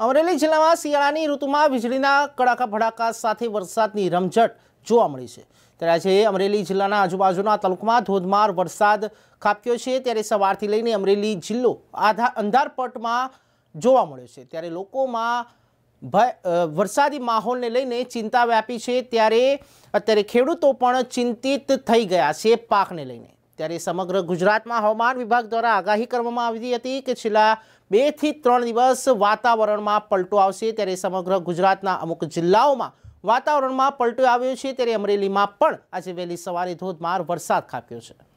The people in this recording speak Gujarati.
અમરેલી જિલ્લામાં શિયાળાની ઋતુમાં વીજળીના કડાકા ભડાકા સાથે વરસાદની રમઝટ જોવા મળી છે ત્યારે આજે અમરેલી જિલ્લાના આજુબાજુના તાલુકામાં ધોધમાર વરસાદ ખાપ્યો છે ત્યારે સવારથી લઈને અમરેલી જિલ્લો આધા અંધારપટમાં જોવા મળ્યો છે ત્યારે લોકોમાં ભય વરસાદી માહોલને લઈને ચિંતા વ્યાપી છે ત્યારે અત્યારે ખેડૂતો પણ ચિંતિત થઈ ગયા છે પાકને લઈને ત્યારે સમગ્ર ગુજરાતમાં હવામાન વિભાગ દ્વારા આગાહી કરવામાં આવી હતી કે છેલ્લા બેથી ત્રણ દિવસ વાતાવરણમાં પલટો આવશે ત્યારે સમગ્ર ગુજરાતના અમુક જિલ્લાઓમાં વાતાવરણમાં પલટો આવ્યો છે ત્યારે અમરેલીમાં પણ આજે વહેલી સવારે ધોધમાર વરસાદ ખાપ્યો છે